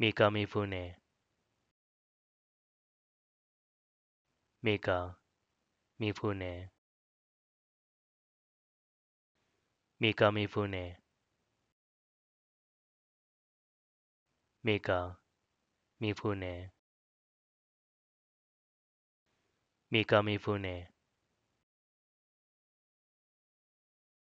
Mika Mifune Mika Mifune Mika Mifune Mika Mifune Mika Mifune